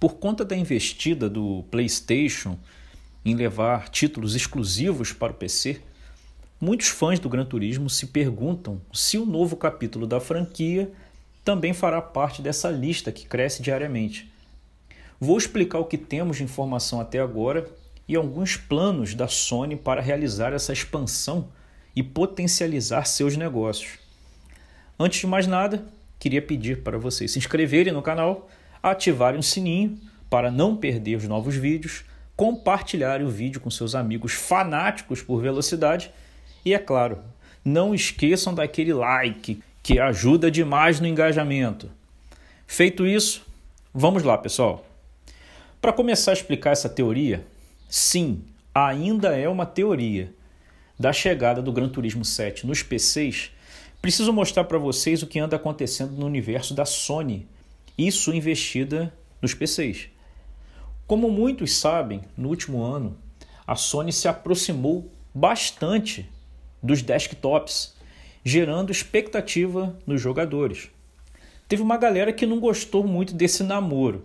por conta da investida do PlayStation em levar títulos exclusivos para o PC, muitos fãs do Gran Turismo se perguntam se o novo capítulo da franquia também fará parte dessa lista que cresce diariamente. Vou explicar o que temos de informação até agora e alguns planos da Sony para realizar essa expansão e potencializar seus negócios. Antes de mais nada, queria pedir para vocês se inscreverem no canal ativarem o sininho para não perder os novos vídeos, compartilharem o vídeo com seus amigos fanáticos por velocidade e, é claro, não esqueçam daquele like que ajuda demais no engajamento. Feito isso, vamos lá, pessoal. Para começar a explicar essa teoria, sim, ainda é uma teoria da chegada do Gran Turismo 7 nos PCs, preciso mostrar para vocês o que anda acontecendo no universo da Sony isso investida nos PCs. Como muitos sabem, no último ano, a Sony se aproximou bastante dos desktops, gerando expectativa nos jogadores. Teve uma galera que não gostou muito desse namoro.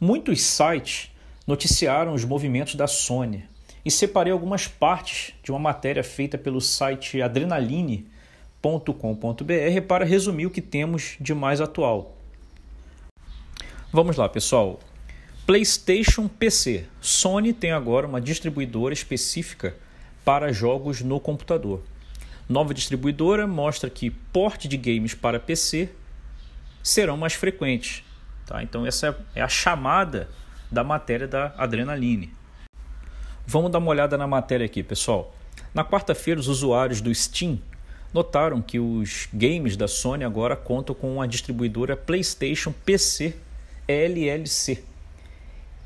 Muitos sites noticiaram os movimentos da Sony e separei algumas partes de uma matéria feita pelo site Adrenaline www.ecoagro.com.br para resumir o que temos de mais atual. Vamos lá, pessoal. PlayStation PC. Sony tem agora uma distribuidora específica para jogos no computador. Nova distribuidora mostra que porte de games para PC serão mais frequentes. Tá? Então, essa é a chamada da matéria da Adrenaline. Vamos dar uma olhada na matéria aqui, pessoal. Na quarta-feira, os usuários do Steam notaram que os games da Sony agora contam com a distribuidora PlayStation PC LLC.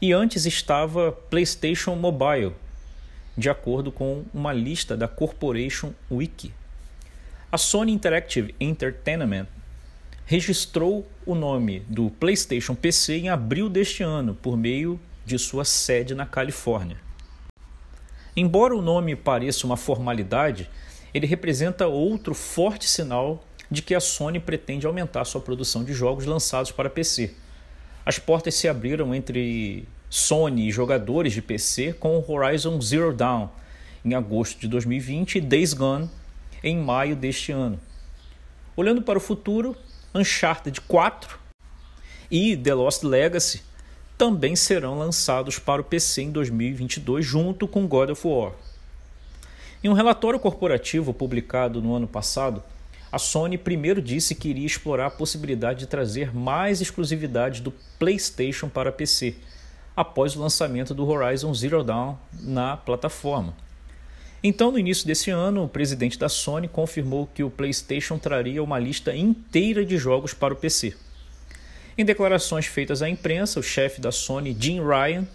E antes estava PlayStation Mobile, de acordo com uma lista da Corporation Wiki. A Sony Interactive Entertainment registrou o nome do PlayStation PC em abril deste ano, por meio de sua sede na Califórnia. Embora o nome pareça uma formalidade, ele representa outro forte sinal de que a Sony pretende aumentar sua produção de jogos lançados para PC. As portas se abriram entre Sony e jogadores de PC com Horizon Zero Dawn em agosto de 2020 e Days Gone em maio deste ano. Olhando para o futuro, Uncharted 4 e The Lost Legacy também serão lançados para o PC em 2022 junto com God of War. Em um relatório corporativo publicado no ano passado, a Sony primeiro disse que iria explorar a possibilidade de trazer mais exclusividades do PlayStation para PC, após o lançamento do Horizon Zero Dawn na plataforma. Então, no início desse ano, o presidente da Sony confirmou que o PlayStation traria uma lista inteira de jogos para o PC. Em declarações feitas à imprensa, o chefe da Sony, Jim Ryan,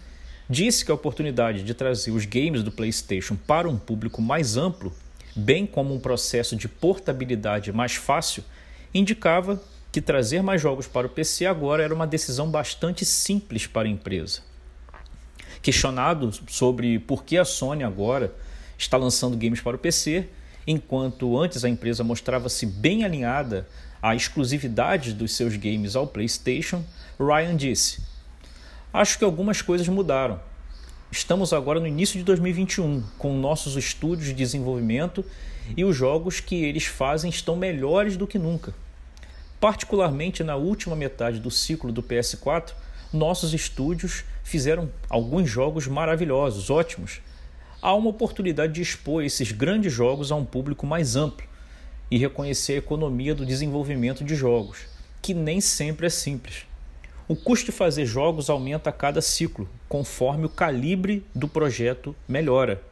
disse que a oportunidade de trazer os games do PlayStation para um público mais amplo, bem como um processo de portabilidade mais fácil, indicava que trazer mais jogos para o PC agora era uma decisão bastante simples para a empresa. Questionado sobre por que a Sony agora está lançando games para o PC, enquanto antes a empresa mostrava-se bem alinhada à exclusividade dos seus games ao PlayStation, Ryan disse: Acho que algumas coisas mudaram. Estamos agora no início de 2021, com nossos estúdios de desenvolvimento e os jogos que eles fazem estão melhores do que nunca. Particularmente na última metade do ciclo do PS4, nossos estúdios fizeram alguns jogos maravilhosos, ótimos. Há uma oportunidade de expor esses grandes jogos a um público mais amplo e reconhecer a economia do desenvolvimento de jogos, que nem sempre é simples. O custo de fazer jogos aumenta a cada ciclo, conforme o calibre do projeto melhora.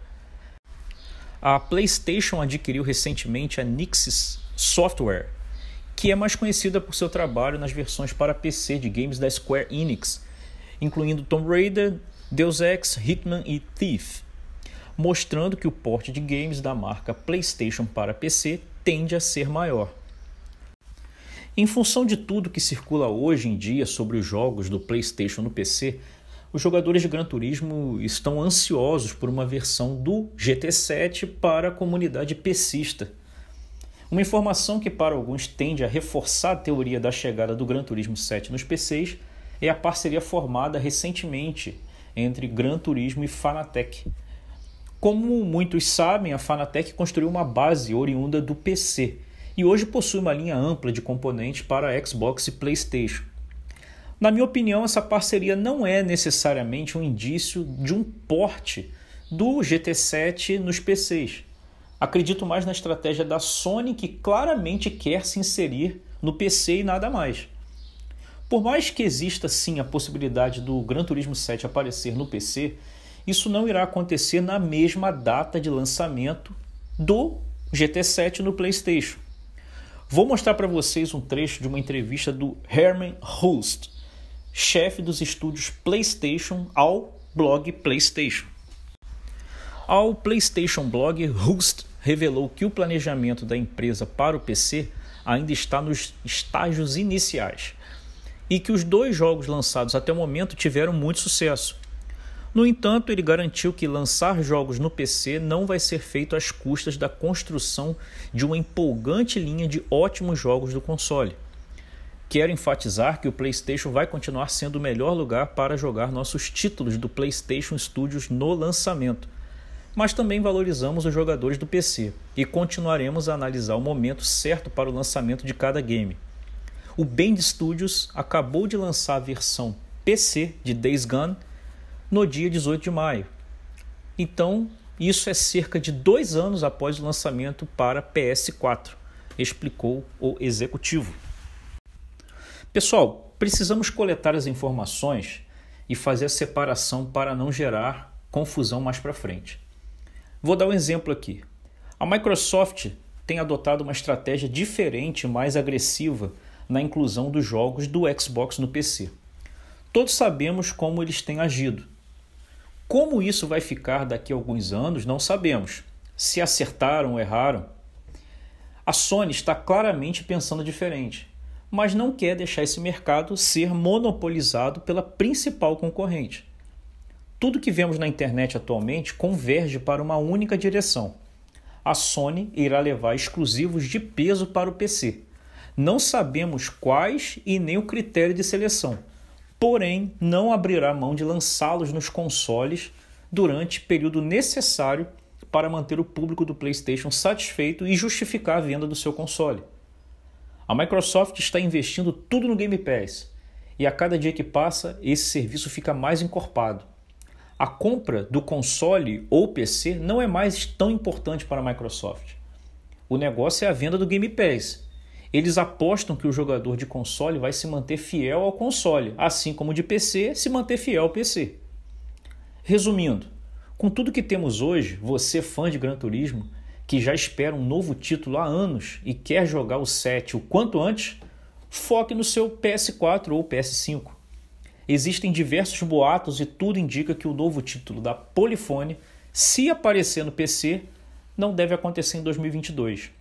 A PlayStation adquiriu recentemente a Nixis Software, que é mais conhecida por seu trabalho nas versões para PC de games da Square Enix, incluindo Tomb Raider, Deus Ex, Hitman e Thief, mostrando que o porte de games da marca PlayStation para PC tende a ser maior. Em função de tudo que circula hoje em dia sobre os jogos do PlayStation no PC, os jogadores de Gran Turismo estão ansiosos por uma versão do GT7 para a comunidade pesista. Uma informação que para alguns tende a reforçar a teoria da chegada do Gran Turismo 7 nos PCs é a parceria formada recentemente entre Gran Turismo e Fanatec. Como muitos sabem, a Fanatec construiu uma base oriunda do PC e hoje possui uma linha ampla de componentes para Xbox e PlayStation. Na minha opinião, essa parceria não é necessariamente um indício de um porte do GT7 nos PCs. Acredito mais na estratégia da Sony, que claramente quer se inserir no PC e nada mais. Por mais que exista sim a possibilidade do Gran Turismo 7 aparecer no PC, isso não irá acontecer na mesma data de lançamento do GT7 no PlayStation. Vou mostrar para vocês um trecho de uma entrevista do Herman Hulst, chefe dos estúdios PlayStation, ao blog PlayStation. Ao PlayStation Blog, Hulst revelou que o planejamento da empresa para o PC ainda está nos estágios iniciais e que os dois jogos lançados até o momento tiveram muito sucesso. No entanto, ele garantiu que lançar jogos no PC não vai ser feito às custas da construção de uma empolgante linha de ótimos jogos do console. Quero enfatizar que o PlayStation vai continuar sendo o melhor lugar para jogar nossos títulos do PlayStation Studios no lançamento, mas também valorizamos os jogadores do PC e continuaremos a analisar o momento certo para o lançamento de cada game. O Band Studios acabou de lançar a versão PC de Days Gone no dia 18 de maio. Então, isso é cerca de dois anos após o lançamento para PS4, explicou o executivo. Pessoal, precisamos coletar as informações e fazer a separação para não gerar confusão mais para frente. Vou dar um exemplo aqui. A Microsoft tem adotado uma estratégia diferente, mais agressiva na inclusão dos jogos do Xbox no PC. Todos sabemos como eles têm agido. Como isso vai ficar daqui a alguns anos, não sabemos. Se acertaram ou erraram. A Sony está claramente pensando diferente, mas não quer deixar esse mercado ser monopolizado pela principal concorrente. Tudo que vemos na internet atualmente converge para uma única direção. A Sony irá levar exclusivos de peso para o PC. Não sabemos quais e nem o critério de seleção porém não abrirá mão de lançá-los nos consoles durante período necessário para manter o público do PlayStation satisfeito e justificar a venda do seu console. A Microsoft está investindo tudo no Game Pass e a cada dia que passa, esse serviço fica mais encorpado. A compra do console ou PC não é mais tão importante para a Microsoft. O negócio é a venda do Game Pass eles apostam que o jogador de console vai se manter fiel ao console, assim como de PC se manter fiel ao PC. Resumindo, com tudo que temos hoje, você fã de Gran Turismo, que já espera um novo título há anos e quer jogar o 7 o quanto antes, foque no seu PS4 ou PS5. Existem diversos boatos e tudo indica que o novo título da Polyphony, se aparecer no PC, não deve acontecer em 2022.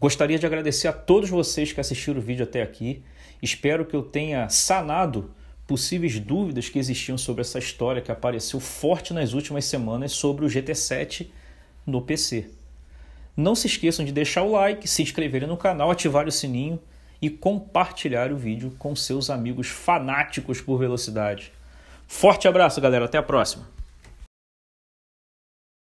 Gostaria de agradecer a todos vocês que assistiram o vídeo até aqui. Espero que eu tenha sanado possíveis dúvidas que existiam sobre essa história que apareceu forte nas últimas semanas sobre o GT7 no PC. Não se esqueçam de deixar o like, se inscreverem no canal, ativar o sininho e compartilhar o vídeo com seus amigos fanáticos por velocidade. Forte abraço, galera. Até a próxima.